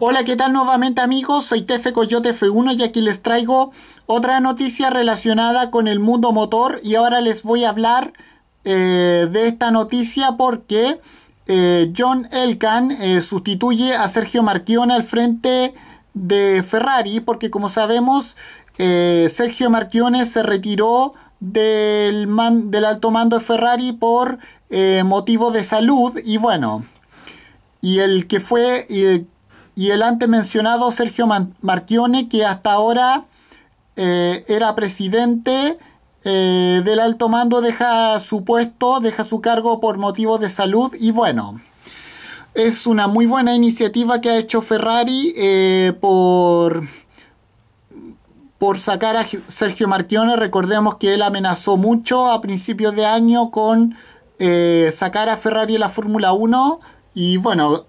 Hola, ¿qué tal nuevamente amigos? Soy Tefe Coyote F1 y aquí les traigo otra noticia relacionada con el mundo motor y ahora les voy a hablar eh, de esta noticia porque eh, John Elkan eh, sustituye a Sergio Marchione al frente de Ferrari porque como sabemos Sergio Marchione se retiró del, del, alto mando de Ferrari por motivo de salud y bueno y el que fue y el antes mencionado Sergio Marchione, que hasta ahora eh, era presidente eh, del alto mando, deja su puesto, deja su cargo por motivos de salud y bueno. Es una muy buena iniciativa que ha hecho Ferrari eh, por, por sacar a Sergio Marchione. Recordemos que él amenazó mucho a principios de año con sacar a Ferrari de la Fórmula 1. Y bueno,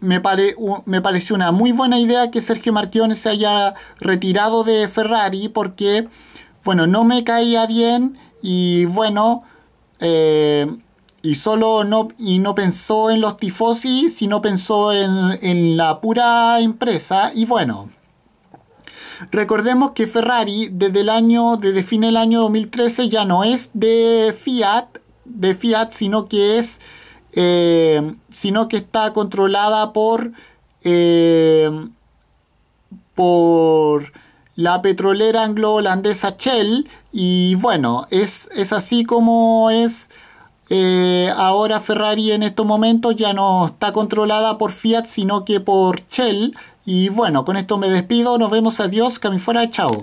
me, pareció una muy buena idea que Sergio Martínez se haya retirado de Ferrari porque, bueno, no me caía bien y bueno, eh, y solo no, y no pensó en los tifosi, sino pensó en, la pura empresa y bueno. Recordemos que Ferrari desde el año, desde fin del año 2013 ya no es de Fiat, de Fiat, sino que es eh, sino que está controlada por, eh, por la petrolera anglo-holandesa Shell. Y bueno, es, es así como es eh, ahora Ferrari en estos momentos, ya no está controlada por Fiat, sino que por Shell. Y bueno, con esto me despido, nos vemos, adiós, que fuera, chao.